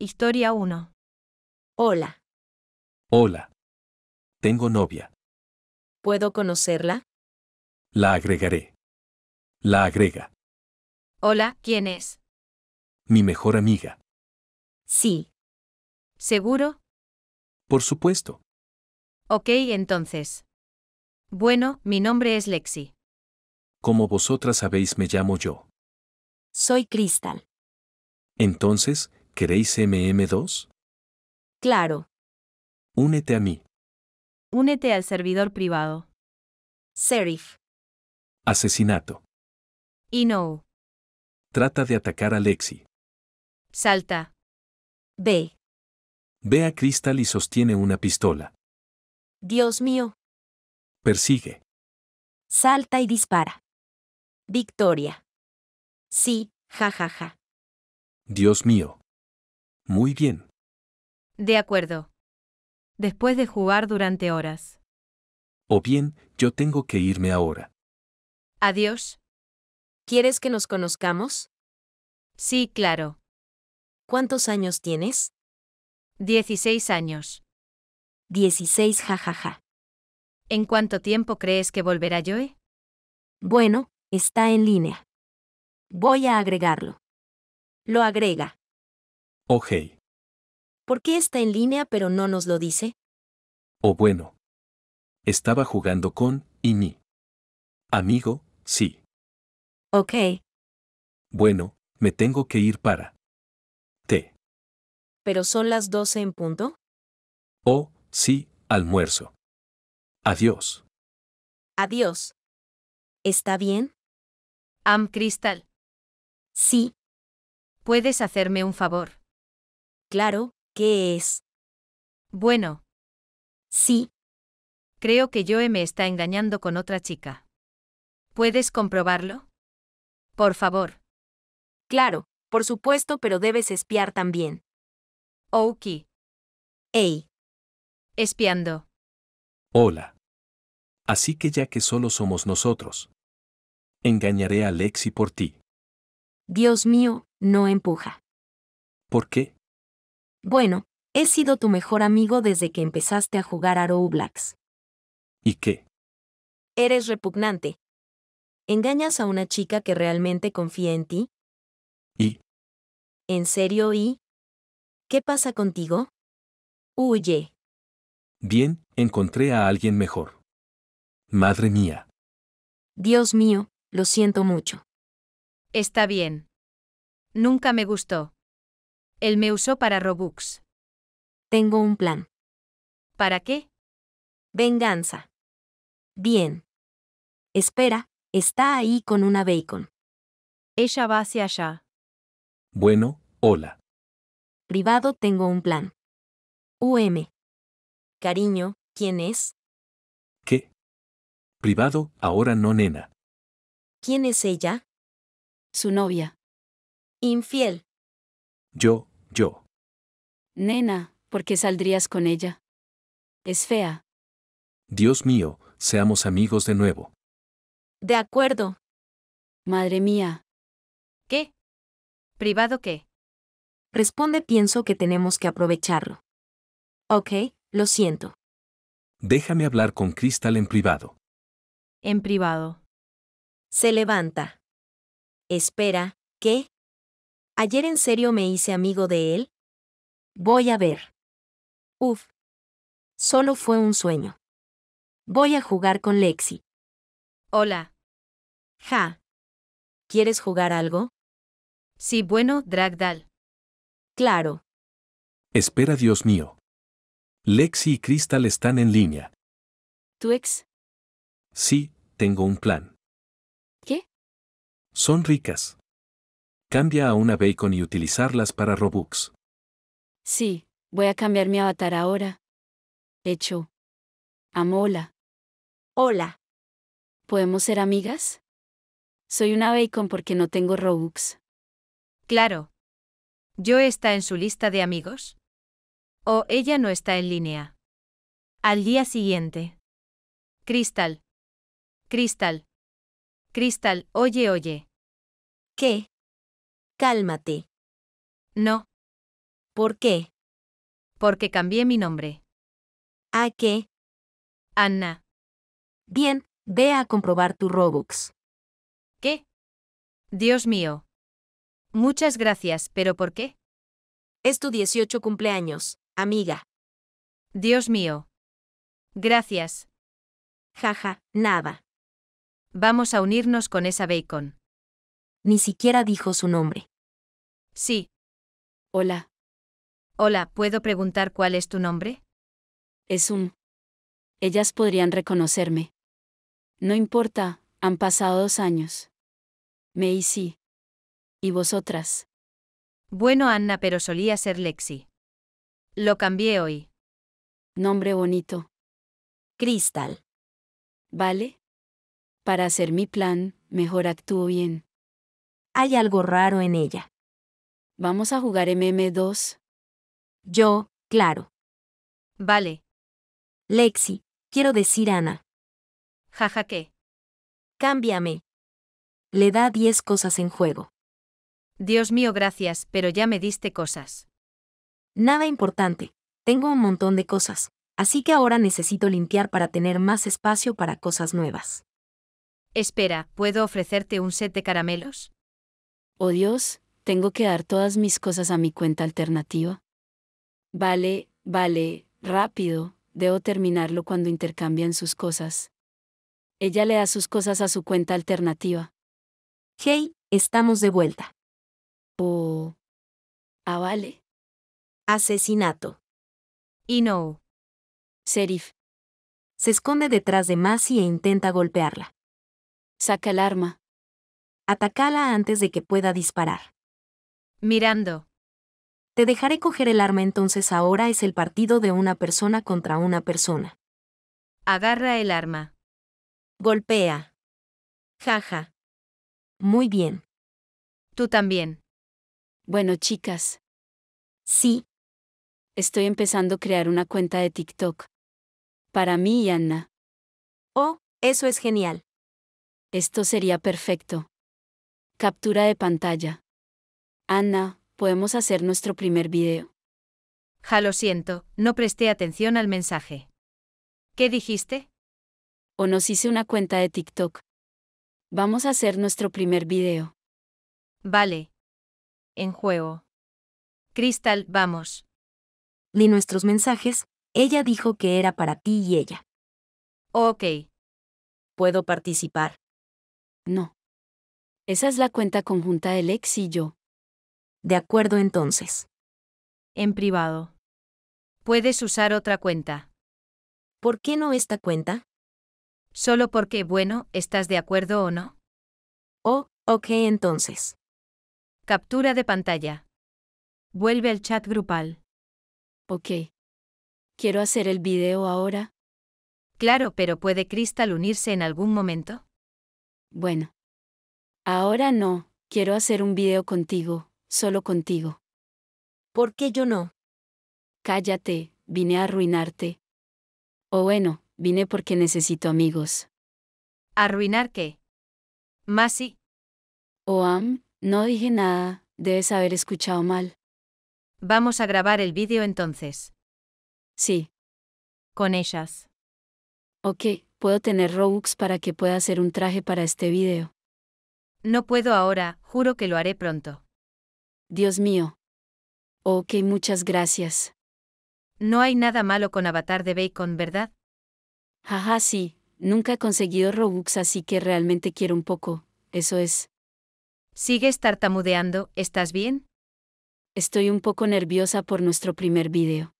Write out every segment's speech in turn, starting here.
Historia 1. Hola, Hola. Tengo novia. ¿puedo conocerla? La agregaré. La agrega. Hola, ¿quién es? Mi mejor amiga. Sí. ¿Seguro? Por supuesto. Ok, entonces. Bueno, mi nombre es Lexi. Como vosotras sabéis me llamo yo. Soy Crystal. Entonces, ¿Queréis MM2? Claro. Únete a mí. Únete al servidor privado. Serif. Asesinato. Y no. Trata de atacar a Lexi. Salta. Ve. Ve a Crystal y sostiene una pistola. Dios mío. Persigue. Salta y dispara. Victoria. Sí, jajaja. Ja, ja. Dios mío. Muy bien. De acuerdo. Después de jugar durante horas. O bien, yo tengo que irme ahora. Adiós. ¿Quieres que nos conozcamos? Sí, claro. ¿Cuántos años tienes? Dieciséis años. Dieciséis, jajaja. ¿En cuánto tiempo crees que volverá Joe? Bueno, está en línea. Voy a agregarlo. Lo agrega. ¿Por qué está en línea pero no nos lo dice? O oh, bueno. Estaba jugando con y mi Amigo, sí. Ok. Bueno, me tengo que ir para. T. ¿Pero son las 12 en punto? Oh, sí, almuerzo. Adiós. Adiós. ¿Está bien? Am Crystal. Sí. ¿Puedes hacerme un favor? claro qué es. Bueno. Sí. Creo que Joe me está engañando con otra chica. ¿Puedes comprobarlo? Por favor. Claro, por supuesto, pero debes espiar también. Ok. Ey. Espiando. Hola. Así que ya que solo somos nosotros, engañaré a Lexi por ti. Dios mío, no empuja. ¿Por qué? Bueno, he sido tu mejor amigo desde que empezaste a jugar a Roblox. ¿Y qué? Eres repugnante. ¿Engañas a una chica que realmente confía en ti? ¿Y? ¿En serio y? ¿Qué pasa contigo? Huye. Bien, encontré a alguien mejor. Madre mía. Dios mío, lo siento mucho. Está bien. Nunca me gustó. Él me usó para Robux. Tengo un plan. ¿Para qué? Venganza. Bien. Espera, está ahí con una bacon. Ella va hacia allá. Bueno, hola. Privado tengo un plan. UM. Cariño, ¿quién es? ¿Qué? Privado, ahora no nena. ¿Quién es ella? Su novia. Infiel. Yo, yo. Nena, ¿por qué saldrías con ella? Es fea. Dios mío, seamos amigos de nuevo. De acuerdo. Madre mía. ¿Qué? ¿Privado qué? Responde, pienso que tenemos que aprovecharlo. Ok, lo siento. Déjame hablar con Crystal en privado. En privado. Se levanta. Espera, ¿qué? ¿Ayer en serio me hice amigo de él? Voy a ver. Uf. Solo fue un sueño. Voy a jugar con Lexi. Hola. Ja. ¿Quieres jugar algo? Sí, bueno, Dragdal. Claro. Espera, Dios mío. Lexi y Crystal están en línea. ¿Tu ex? Sí, tengo un plan. ¿Qué? Son ricas. Cambia a una bacon y utilizarlas para Robux. Sí, voy a cambiar mi avatar ahora. Hecho. Amola. Hola. ¿Podemos ser amigas? Soy una bacon porque no tengo Robux. Claro. ¿Yo está en su lista de amigos? ¿O ella no está en línea? Al día siguiente. Cristal. Cristal. Cristal. oye, oye. ¿Qué? Cálmate. No. ¿Por qué? Porque cambié mi nombre. ¿A qué? Anna. Bien, ve a comprobar tu Robux. ¿Qué? Dios mío. Muchas gracias, pero ¿por qué? Es tu 18 cumpleaños, amiga. Dios mío. Gracias. Jaja, nada. Vamos a unirnos con esa bacon. Ni siquiera dijo su nombre. Sí. Hola. Hola, ¿puedo preguntar cuál es tu nombre? Es un. Ellas podrían reconocerme. No importa, han pasado dos años. Me hice. ¿Y vosotras? Bueno, Anna, pero solía ser Lexi. Lo cambié hoy. Nombre bonito. Crystal. ¿Vale? Para hacer mi plan, mejor actúo bien. Hay algo raro en ella. ¿Vamos a jugar MM2? Yo, claro. Vale. Lexi, quiero decir Ana. Jaja qué. Cámbiame. Le da 10 cosas en juego. Dios mío, gracias, pero ya me diste cosas. Nada importante. Tengo un montón de cosas, así que ahora necesito limpiar para tener más espacio para cosas nuevas. Espera, ¿puedo ofrecerte un set de caramelos? Oh Dios, tengo que dar todas mis cosas a mi cuenta alternativa. Vale, vale, rápido, debo terminarlo cuando intercambian sus cosas. Ella le da sus cosas a su cuenta alternativa. Hey, estamos de vuelta. Oh. Ah, vale. Asesinato. Y no. Serif. Se esconde detrás de Masi e intenta golpearla. Saca el arma. Atacala antes de que pueda disparar. Mirando. Te dejaré coger el arma entonces ahora es el partido de una persona contra una persona. Agarra el arma. Golpea. Jaja. Muy bien. Tú también. Bueno, chicas. Sí. Estoy empezando a crear una cuenta de TikTok. Para mí y Anna. Oh, eso es genial. Esto sería perfecto. Captura de pantalla. Ana, podemos hacer nuestro primer video. Ja, lo siento, no presté atención al mensaje. ¿Qué dijiste? O nos hice una cuenta de TikTok. Vamos a hacer nuestro primer video. Vale. En juego. Crystal, vamos. Ni nuestros mensajes, ella dijo que era para ti y ella. Ok. ¿Puedo participar? No. Esa es la cuenta conjunta del ex y yo. De acuerdo entonces. En privado. Puedes usar otra cuenta. ¿Por qué no esta cuenta? Solo porque, bueno, ¿estás de acuerdo o no? Oh, ok entonces. Captura de pantalla. Vuelve al chat grupal. Ok. ¿Quiero hacer el video ahora? Claro, pero ¿puede Crystal unirse en algún momento? Bueno. Ahora no, quiero hacer un video contigo, solo contigo. ¿Por qué yo no? Cállate, vine a arruinarte. O bueno, vine porque necesito amigos. ¿Arruinar qué? Masi. Oam, no dije nada, debes haber escuchado mal. Vamos a grabar el vídeo entonces. Sí. Con ellas. Ok, puedo tener Robux para que pueda hacer un traje para este video. No puedo ahora, juro que lo haré pronto. Dios mío. Ok, muchas gracias. No hay nada malo con Avatar de Bacon, ¿verdad? Jaja, sí, nunca he conseguido Robux, así que realmente quiero un poco, eso es. ¿Sigues tartamudeando? ¿Estás bien? Estoy un poco nerviosa por nuestro primer vídeo.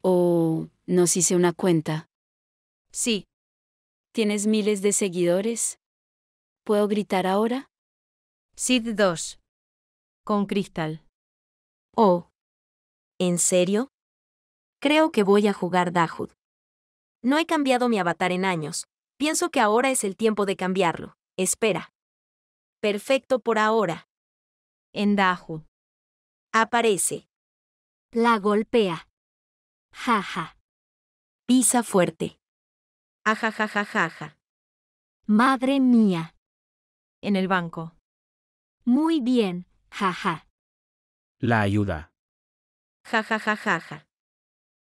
Oh, nos hice una cuenta. Sí. ¿Tienes miles de seguidores? ¿Puedo gritar ahora? Sid 2. Con cristal. Oh. ¿En serio? Creo que voy a jugar Dahud. No he cambiado mi avatar en años. Pienso que ahora es el tiempo de cambiarlo. Espera. Perfecto por ahora. En Dahud. Aparece. La golpea. Jaja. Pisa fuerte. Ajajajajaja. Madre mía en el banco. Muy bien, jaja. La ayuda. Ja, ja, ja, ja, ja.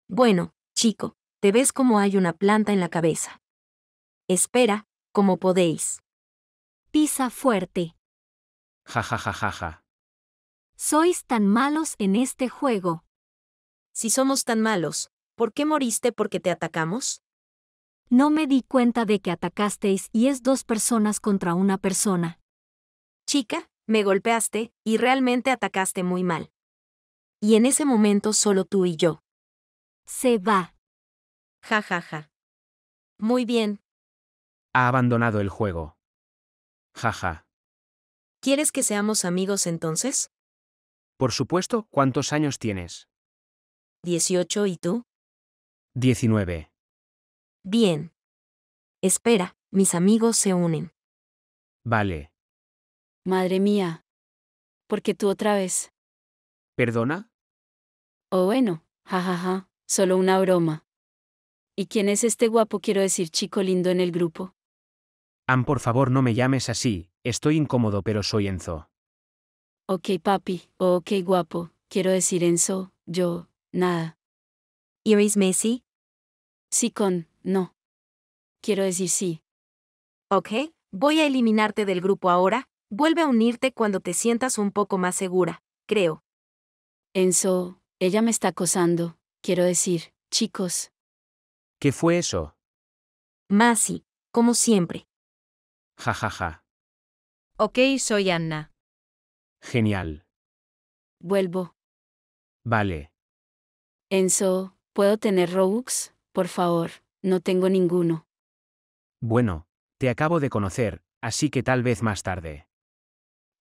Bueno, chico, te ves como hay una planta en la cabeza. Espera, como podéis. Pisa fuerte. Ja, ja, ja, ja, ja. Sois tan malos en este juego. Si somos tan malos, ¿por qué moriste porque te atacamos? No me di cuenta de que atacasteis y es dos personas contra una persona. Chica, me golpeaste y realmente atacaste muy mal. Y en ese momento solo tú y yo. Se va. Ja ja ja. Muy bien. Ha abandonado el juego. Ja ja. ¿Quieres que seamos amigos entonces? Por supuesto, ¿cuántos años tienes? Dieciocho. y tú? Diecinueve. Bien. Espera, mis amigos se unen. Vale. Madre mía. Porque tú otra vez. ¿Perdona? Oh, bueno, jajaja, solo una broma. ¿Y quién es este guapo, quiero decir, chico lindo en el grupo? Am, por favor, no me llames así, estoy incómodo, pero soy Enzo. Ok, papi, ok, guapo, quiero decir Enzo, yo, nada. ¿Y Messi? Sí, con, no. Quiero decir sí. Ok, voy a eliminarte del grupo ahora, vuelve a unirte cuando te sientas un poco más segura, creo. Enzo, ella me está acosando, quiero decir, chicos. ¿Qué fue eso? Masi, como siempre. Ja ja ja. Ok, soy Anna. Genial. Vuelvo. Vale. Enzo, ¿puedo tener Robux, por favor? No tengo ninguno. Bueno, te acabo de conocer, así que tal vez más tarde.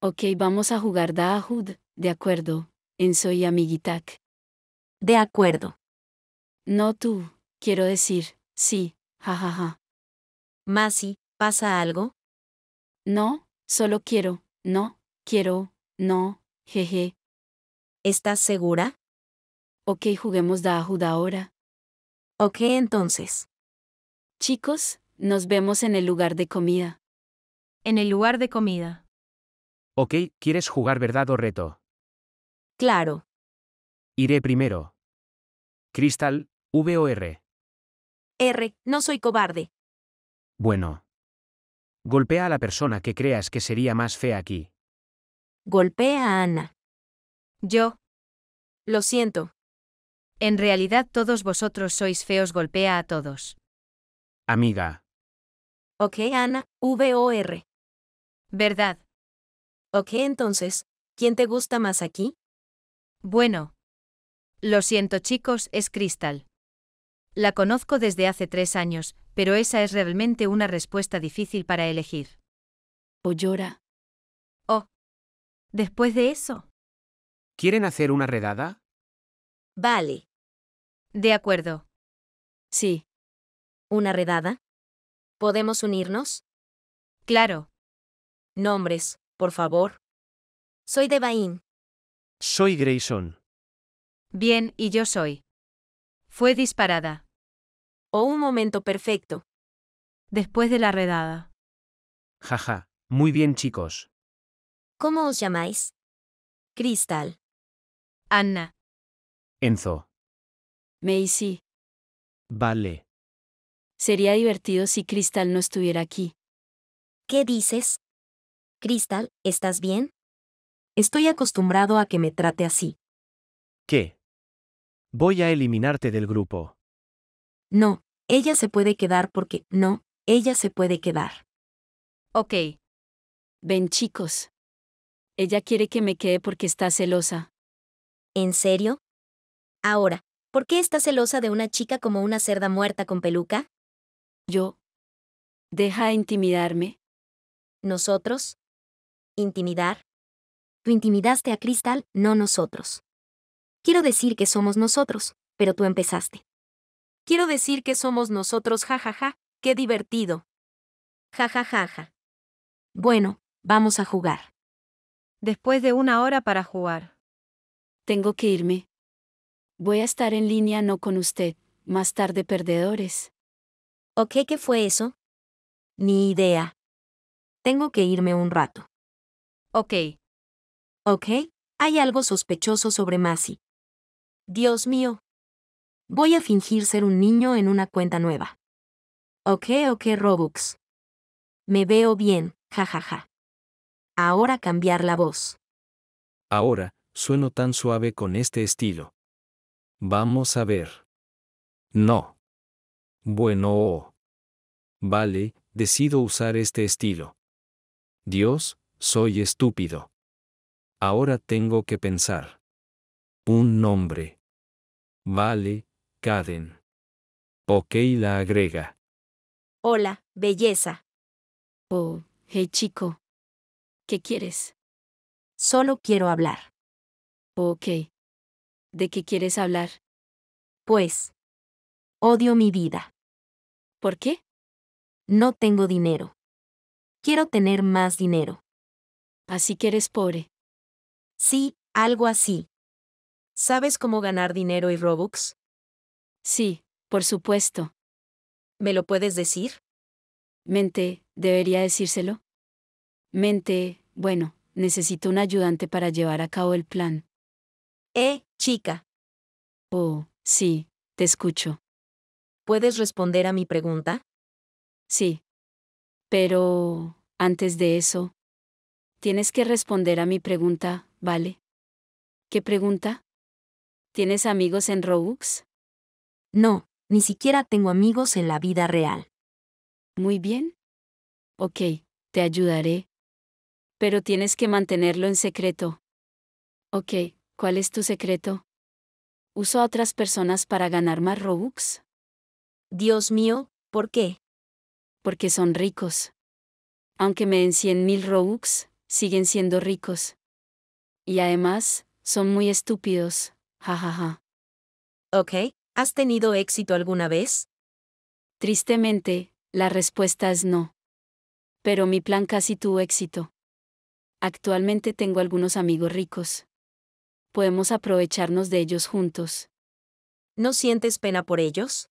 Ok, vamos a jugar Dahud, de acuerdo, en Soy Amiguitak. De acuerdo. No tú, quiero decir, sí, jajaja. Masi, ¿pasa algo? No, solo quiero, no, quiero, no, jeje. ¿Estás segura? Ok, juguemos Dahud ahora. Ok, entonces. Chicos, nos vemos en el lugar de comida. En el lugar de comida. Ok, ¿quieres jugar verdad o reto? Claro. Iré primero. Crystal, V o R. R, no soy cobarde. Bueno. Golpea a la persona que creas que sería más fea aquí. Golpea a Ana. Yo. Lo siento. En realidad todos vosotros sois feos, golpea a todos amiga. Ok, Ana, V-O-R. ¿Verdad? Ok, entonces, ¿quién te gusta más aquí? Bueno. Lo siento, chicos, es Crystal. La conozco desde hace tres años, pero esa es realmente una respuesta difícil para elegir. O llora. Oh. Después de eso. ¿Quieren hacer una redada? Vale. De acuerdo. Sí. ¿Una redada? ¿Podemos unirnos? Claro. Nombres, por favor. Soy Devain. Soy Grayson. Bien, y yo soy. Fue disparada. O un momento perfecto. Después de la redada. Jaja, muy bien chicos. ¿Cómo os llamáis? Cristal. Anna. Enzo. Macy. Vale. Sería divertido si Crystal no estuviera aquí. ¿Qué dices? Crystal, ¿estás bien? Estoy acostumbrado a que me trate así. ¿Qué? Voy a eliminarte del grupo. No, ella se puede quedar porque no, ella se puede quedar. Ok. Ven chicos. Ella quiere que me quede porque está celosa. ¿En serio? Ahora, ¿por qué está celosa de una chica como una cerda muerta con peluca? Yo. Deja intimidarme. Nosotros. Intimidar. Tú intimidaste a Cristal, no nosotros. Quiero decir que somos nosotros, pero tú empezaste. Quiero decir que somos nosotros, jajaja, qué divertido. Jajajaja. Ja, Bueno, vamos a jugar. Después de una hora para jugar. Tengo que irme. Voy a estar en línea no con usted, más tarde perdedores. ¿Ok qué fue eso? Ni idea. Tengo que irme un rato. Ok. Ok, hay algo sospechoso sobre Masi. Dios mío. Voy a fingir ser un niño en una cuenta nueva. Ok, ok, Robux. Me veo bien, jajaja. Ja, ja. Ahora cambiar la voz. Ahora, sueno tan suave con este estilo. Vamos a ver. No. Bueno oh. Vale, decido usar este estilo. Dios, soy estúpido. Ahora tengo que pensar. Un nombre. Vale, Caden. Ok la agrega. Hola, belleza. Oh, hey chico. ¿Qué quieres? Solo quiero hablar. Ok. ¿De qué quieres hablar? Pues, Odio mi vida. ¿Por qué? No tengo dinero. Quiero tener más dinero. Así que eres pobre. Sí, algo así. ¿Sabes cómo ganar dinero y Robux? Sí, por supuesto. ¿Me lo puedes decir? Mente, debería decírselo. Mente, bueno, necesito un ayudante para llevar a cabo el plan. Eh, chica. Oh, sí, te escucho. ¿Puedes responder a mi pregunta? Sí. Pero, antes de eso, tienes que responder a mi pregunta, ¿vale? ¿Qué pregunta? ¿Tienes amigos en Robux? No, ni siquiera tengo amigos en la vida real. Muy bien. Ok, te ayudaré. Pero tienes que mantenerlo en secreto. Ok, ¿cuál es tu secreto? ¿Uso a otras personas para ganar más Robux? Dios mío, ¿por qué? Porque son ricos. Aunque me den cien mil robux, siguen siendo ricos. Y además, son muy estúpidos, jajaja. Ja, ja. Ok, ¿has tenido éxito alguna vez? Tristemente, la respuesta es no. Pero mi plan casi tuvo éxito. Actualmente tengo algunos amigos ricos. Podemos aprovecharnos de ellos juntos. ¿No sientes pena por ellos?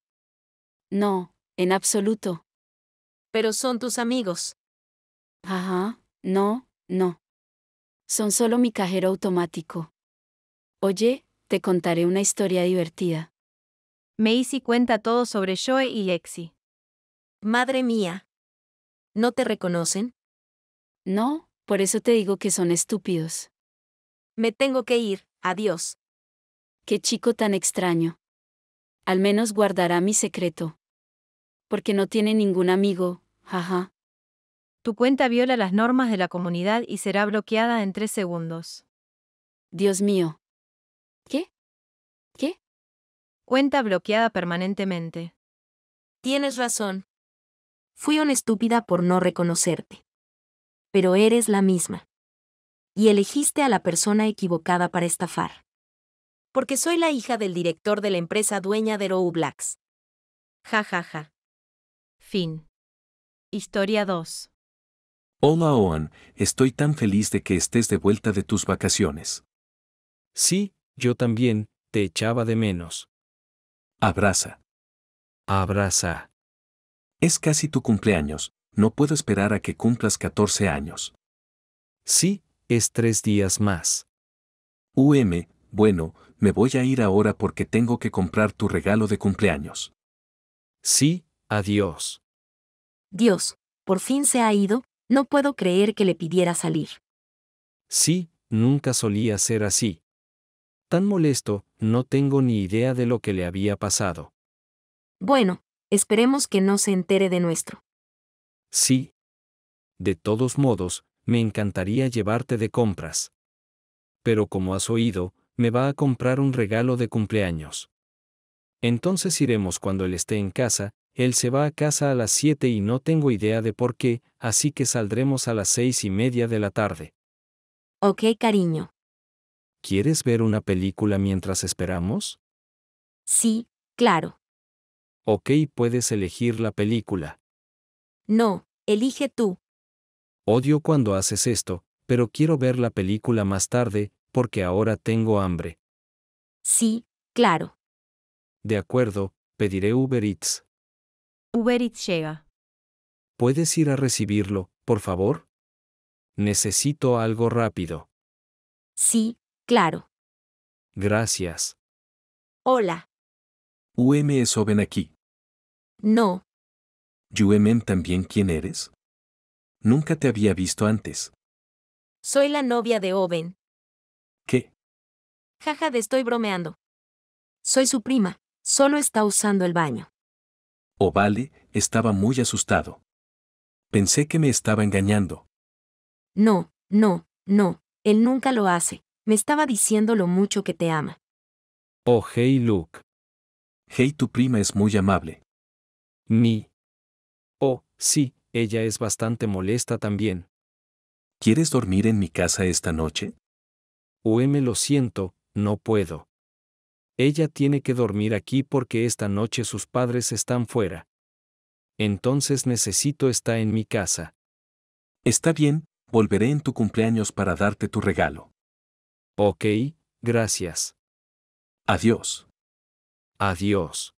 No, en absoluto. Pero son tus amigos. Ajá, no, no. Son solo mi cajero automático. Oye, te contaré una historia divertida. Macy cuenta todo sobre Joe y Lexi. Madre mía. ¿No te reconocen? No, por eso te digo que son estúpidos. Me tengo que ir, adiós. Qué chico tan extraño. Al menos guardará mi secreto porque no tiene ningún amigo, jaja. Tu cuenta viola las normas de la comunidad y será bloqueada en tres segundos. Dios mío. ¿Qué? ¿Qué? Cuenta bloqueada permanentemente. Tienes razón. Fui una estúpida por no reconocerte. Pero eres la misma. Y elegiste a la persona equivocada para estafar. Porque soy la hija del director de la empresa dueña de Row Blacks. Jajaja. Fin. Historia 2. Hola Owen. estoy tan feliz de que estés de vuelta de tus vacaciones. Sí, yo también, te echaba de menos. Abraza. Abraza. Es casi tu cumpleaños, no puedo esperar a que cumplas 14 años. Sí, es tres días más. UM, bueno, me voy a ir ahora porque tengo que comprar tu regalo de cumpleaños. Sí, Adiós. Dios, por fin se ha ido, no puedo creer que le pidiera salir. Sí, nunca solía ser así. Tan molesto, no tengo ni idea de lo que le había pasado. Bueno, esperemos que no se entere de nuestro. Sí. De todos modos, me encantaría llevarte de compras. Pero como has oído, me va a comprar un regalo de cumpleaños. Entonces iremos cuando él esté en casa, él se va a casa a las 7 y no tengo idea de por qué, así que saldremos a las seis y media de la tarde. Ok, cariño. ¿Quieres ver una película mientras esperamos? Sí, claro. Ok, puedes elegir la película. No, elige tú. Odio cuando haces esto, pero quiero ver la película más tarde, porque ahora tengo hambre. Sí, claro. De acuerdo, pediré Uber Eats. Uber llega. ¿Puedes ir a recibirlo, por favor? Necesito algo rápido. Sí, claro. Gracias. Hola. es Oven aquí. No. UMM también quién eres? Nunca te había visto antes. Soy la novia de Oven. ¿Qué? Jaja, estoy bromeando. Soy su prima, solo está usando el baño. Vale estaba muy asustado. Pensé que me estaba engañando. No, no, no, él nunca lo hace. Me estaba diciendo lo mucho que te ama. Oh, hey, Luke. Hey, tu prima es muy amable. Mi. Oh, sí, ella es bastante molesta también. ¿Quieres dormir en mi casa esta noche? me lo siento, no puedo. Ella tiene que dormir aquí porque esta noche sus padres están fuera. Entonces necesito estar en mi casa. Está bien, volveré en tu cumpleaños para darte tu regalo. Ok, gracias. Adiós. Adiós.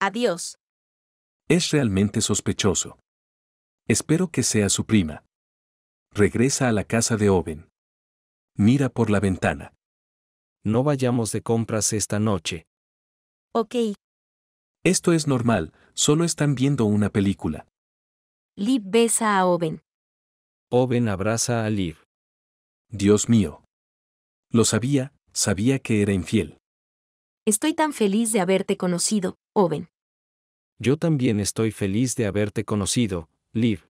Adiós. Es realmente sospechoso. Espero que sea su prima. Regresa a la casa de Oven. Mira por la ventana no vayamos de compras esta noche. Ok. Esto es normal, solo están viendo una película. Liv besa a Oven. Oven abraza a Liv. Dios mío. Lo sabía, sabía que era infiel. Estoy tan feliz de haberte conocido, Oven. Yo también estoy feliz de haberte conocido, Liv.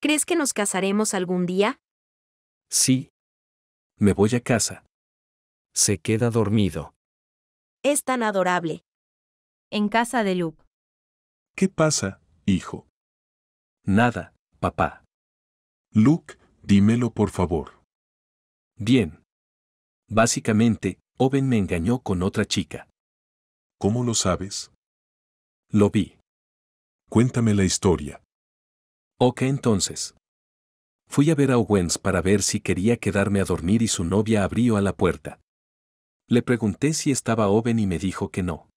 ¿Crees que nos casaremos algún día? Sí. Me voy a casa. Se queda dormido. Es tan adorable. En casa de Luke. ¿Qué pasa, hijo? Nada, papá. Luke, dímelo por favor. Bien. Básicamente, Owen me engañó con otra chica. ¿Cómo lo sabes? Lo vi. Cuéntame la historia. Ok entonces. Fui a ver a Owens para ver si quería quedarme a dormir y su novia abrió a la puerta. Le pregunté si estaba Oven y me dijo que no.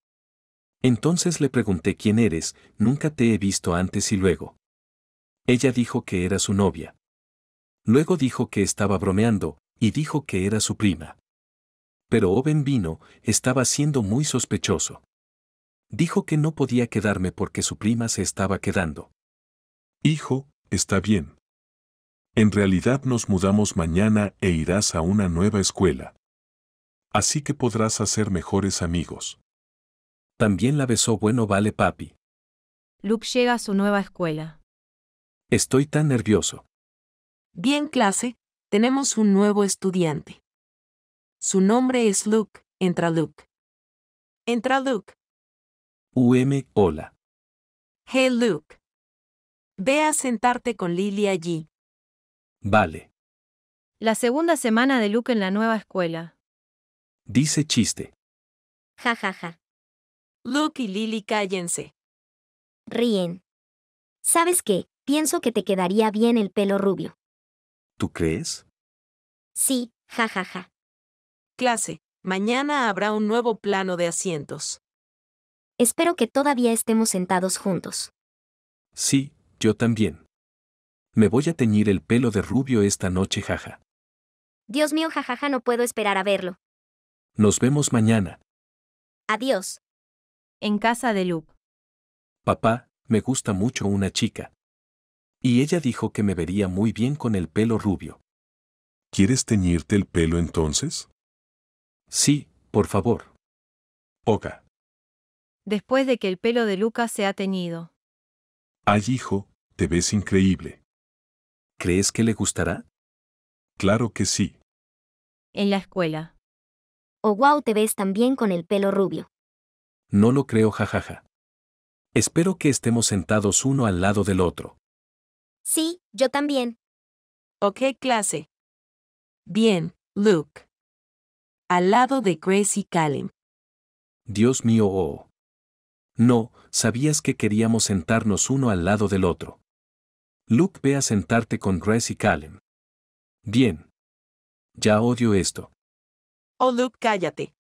Entonces le pregunté quién eres, nunca te he visto antes y luego. Ella dijo que era su novia. Luego dijo que estaba bromeando, y dijo que era su prima. Pero Oven vino, estaba siendo muy sospechoso. Dijo que no podía quedarme porque su prima se estaba quedando. Hijo, está bien. En realidad nos mudamos mañana e irás a una nueva escuela así que podrás hacer mejores amigos. También la besó bueno vale papi. Luke llega a su nueva escuela. Estoy tan nervioso. Bien clase, tenemos un nuevo estudiante. Su nombre es Luke, entra Luke. Entra Luke. UM, hola. Hey Luke. Ve a sentarte con Lily allí. Vale. La segunda semana de Luke en la nueva escuela. Dice chiste. Jajaja. ja Luke y Lily cállense. Ríen. ¿Sabes qué? Pienso que te quedaría bien el pelo rubio. ¿Tú crees? Sí, ja ja ja. Clase. Mañana habrá un nuevo plano de asientos. Espero que todavía estemos sentados juntos. Sí, yo también. Me voy a teñir el pelo de rubio esta noche, jaja. Dios mío, jajaja, no puedo esperar a verlo. Nos vemos mañana. Adiós. En casa de Luke. Papá, me gusta mucho una chica. Y ella dijo que me vería muy bien con el pelo rubio. ¿Quieres teñirte el pelo entonces? Sí, por favor. Oca. Después de que el pelo de Lucas se ha teñido. Ay, hijo, te ves increíble. ¿Crees que le gustará? Claro que sí. En la escuela oh, wow te ves también con el pelo rubio. No lo creo jajaja. Espero que estemos sentados uno al lado del otro. Sí, yo también. Ok clase. Bien, Luke. Al lado de Grace y Callum. Dios mío, oh. No, sabías que queríamos sentarnos uno al lado del otro. Luke ve a sentarte con Grace y Callum. Bien. Ya odio esto. Oh, Luke, cállate.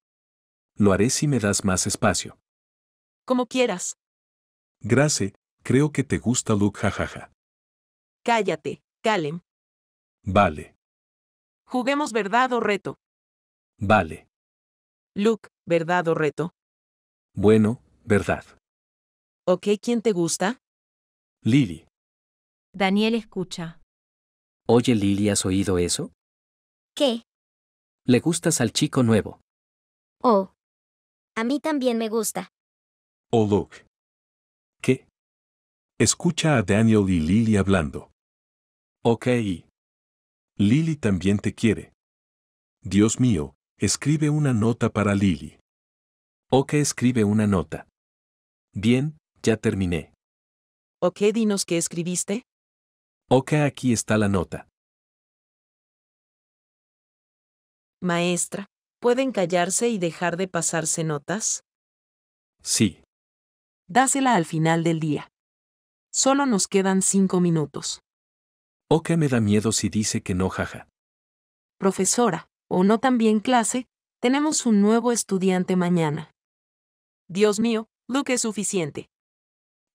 Lo haré si me das más espacio. Como quieras. Grace, creo que te gusta Luke, jajaja. Cállate, Calem. Vale. Juguemos verdad o reto. Vale. Luke, ¿verdad o reto? Bueno, verdad. qué? ¿quién te gusta? Lily. Daniel escucha. Oye, Lily, ¿has oído eso? ¿Qué? Le gustas al chico nuevo. Oh. A mí también me gusta. Oh, look. ¿Qué? Escucha a Daniel y Lily hablando. Ok. Lily también te quiere. Dios mío, escribe una nota para Lily. Ok, escribe una nota. Bien, ya terminé. Ok, dinos qué escribiste. Ok, aquí está la nota. Maestra, ¿pueden callarse y dejar de pasarse notas? Sí. Dásela al final del día. Solo nos quedan cinco minutos. Oka oh, me da miedo si dice que no, jaja. Profesora, o no también clase, tenemos un nuevo estudiante mañana. Dios mío, Luke es suficiente.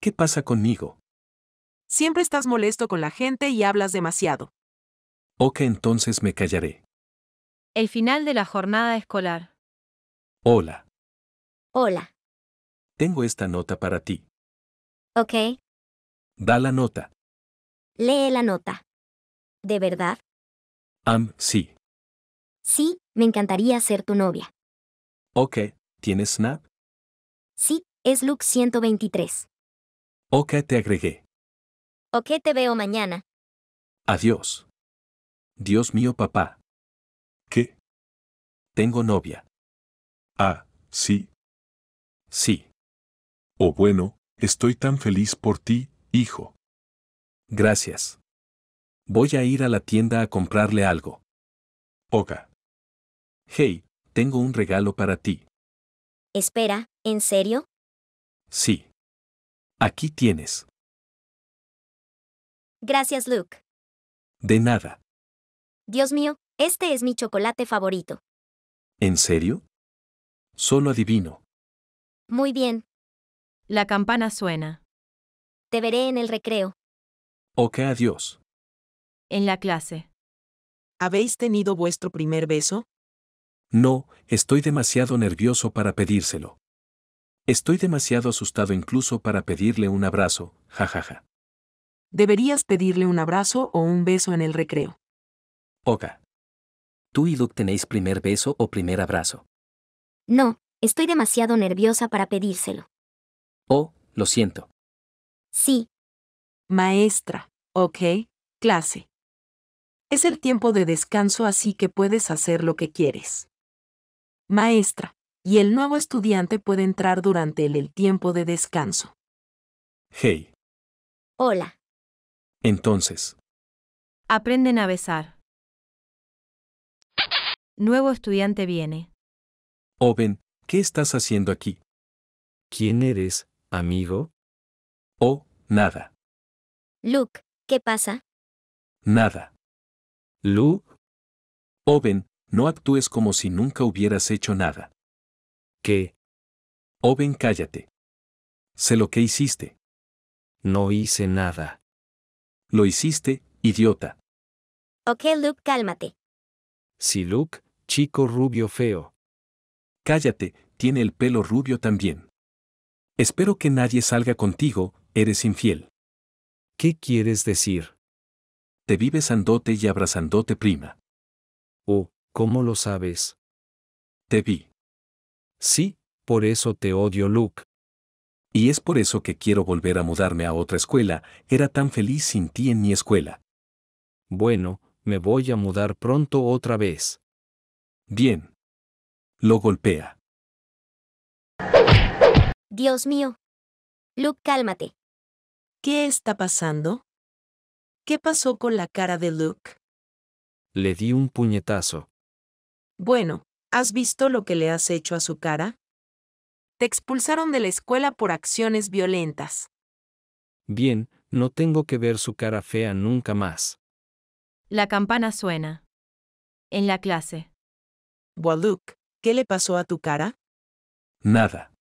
¿Qué pasa conmigo? Siempre estás molesto con la gente y hablas demasiado. Ok, entonces me callaré. El final de la jornada escolar. Hola, Hola. tengo esta nota para ti. Ok. Da la nota. Lee la nota. ¿De verdad? Am, sí. Sí, me encantaría ser tu novia. Ok, ¿tienes Snap? Sí, es Luke 123. Ok, te agregué. Ok, te veo mañana. Adiós. Dios mío, papá. Tengo novia. Ah, sí. Sí. Oh bueno, estoy tan feliz por ti, hijo. Gracias. Voy a ir a la tienda a comprarle algo. Oka. Hey, tengo un regalo para ti. Espera, ¿en serio? Sí. Aquí tienes. Gracias, Luke. De nada. Dios mío, este es mi chocolate favorito. ¿En serio? Solo adivino. Muy bien. La campana suena. Te veré en el recreo. Ok, adiós. En la clase. ¿Habéis tenido vuestro primer beso? No, estoy demasiado nervioso para pedírselo. Estoy demasiado asustado incluso para pedirle un abrazo, jajaja. Ja, ja. Deberías pedirle un abrazo o un beso en el recreo. Oka. Tú y Luke tenéis primer beso o primer abrazo. No, estoy demasiado nerviosa para pedírselo. Oh, lo siento. Sí. Maestra, ok, clase. Es el tiempo de descanso así que puedes hacer lo que quieres. Maestra, y el nuevo estudiante puede entrar durante el tiempo de descanso. Hey. Hola. Entonces. Aprenden a besar. Nuevo estudiante viene. Oven, ¿qué estás haciendo aquí? ¿Quién eres, amigo? Oh, nada. Luke, ¿qué pasa? Nada. Luke. Oven, no actúes como si nunca hubieras hecho nada. ¿Qué? Oven, cállate. Sé lo que hiciste. No hice nada. Lo hiciste, idiota. Ok, Luke, cálmate. Si Luke, Chico rubio feo. Cállate, tiene el pelo rubio también. Espero que nadie salga contigo, eres infiel. ¿Qué quieres decir? Te vi besándote y abrazándote prima. Oh, ¿cómo lo sabes? Te vi. Sí, por eso te odio, Luke. Y es por eso que quiero volver a mudarme a otra escuela, era tan feliz sin ti en mi escuela. Bueno, me voy a mudar pronto otra vez. Bien. Lo golpea. Dios mío. Luke, cálmate. ¿Qué está pasando? ¿Qué pasó con la cara de Luke? Le di un puñetazo. Bueno, ¿has visto lo que le has hecho a su cara? Te expulsaron de la escuela por acciones violentas. Bien, no tengo que ver su cara fea nunca más. La campana suena. En la clase. Waluk, ¿qué le pasó a tu cara? Nada.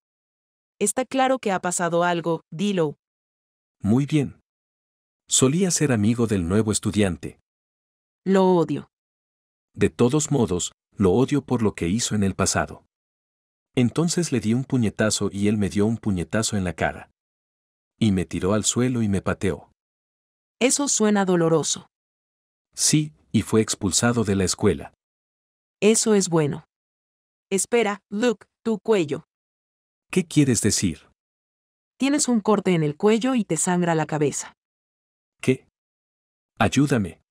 Está claro que ha pasado algo, dilo. Muy bien. Solía ser amigo del nuevo estudiante. Lo odio. De todos modos, lo odio por lo que hizo en el pasado. Entonces le di un puñetazo y él me dio un puñetazo en la cara. Y me tiró al suelo y me pateó. Eso suena doloroso. Sí, y fue expulsado de la escuela. Eso es bueno. Espera, Luke, tu cuello. ¿Qué quieres decir? Tienes un corte en el cuello y te sangra la cabeza. ¿Qué? Ayúdame.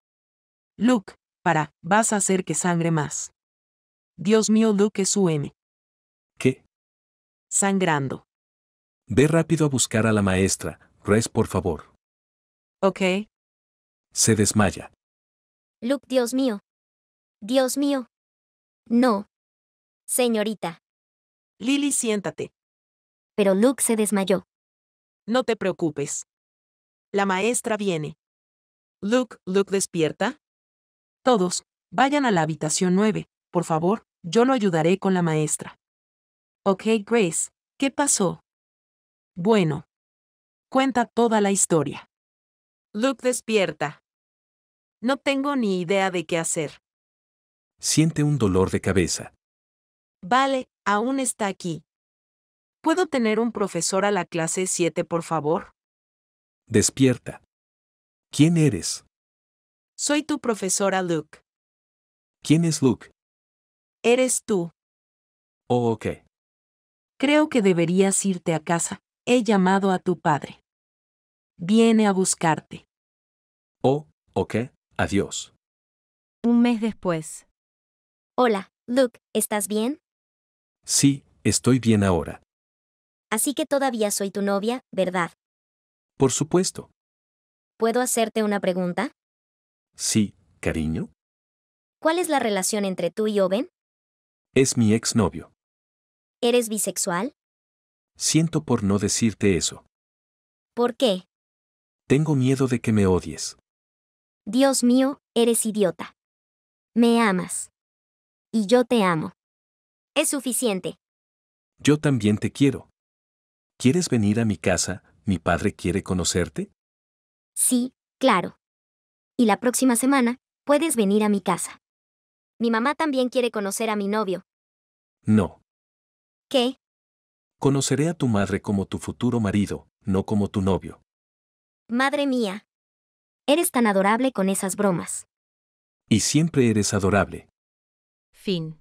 Luke, para, vas a hacer que sangre más. Dios mío, Luke es su ¿Qué? Sangrando. Ve rápido a buscar a la maestra, Res, por favor. Ok. Se desmaya. Luke, Dios mío. Dios mío. No. Señorita. Lily, siéntate. Pero Luke se desmayó. No te preocupes. La maestra viene. Luke, Luke despierta. Todos, vayan a la habitación 9, por favor, yo lo ayudaré con la maestra. Ok, Grace, ¿qué pasó? Bueno. Cuenta toda la historia. Luke despierta. No tengo ni idea de qué hacer. Siente un dolor de cabeza. Vale, aún está aquí. ¿Puedo tener un profesor a la clase 7, por favor? Despierta. ¿Quién eres? Soy tu profesora Luke. ¿Quién es Luke? Eres tú. Oh, ok. Creo que deberías irte a casa. He llamado a tu padre. Viene a buscarte. Oh, ok. Adiós. Un mes después. Hola, Luke, ¿estás bien? Sí, estoy bien ahora. Así que todavía soy tu novia, ¿verdad? Por supuesto. ¿Puedo hacerte una pregunta? Sí, cariño. ¿Cuál es la relación entre tú y Oven? Es mi exnovio. ¿Eres bisexual? Siento por no decirte eso. ¿Por qué? Tengo miedo de que me odies. Dios mío, eres idiota. Me amas y yo te amo. Es suficiente. Yo también te quiero. ¿Quieres venir a mi casa? ¿Mi padre quiere conocerte? Sí, claro. Y la próxima semana, puedes venir a mi casa. Mi mamá también quiere conocer a mi novio. No. ¿Qué? Conoceré a tu madre como tu futuro marido, no como tu novio. Madre mía. Eres tan adorable con esas bromas. Y siempre eres adorable. Fin.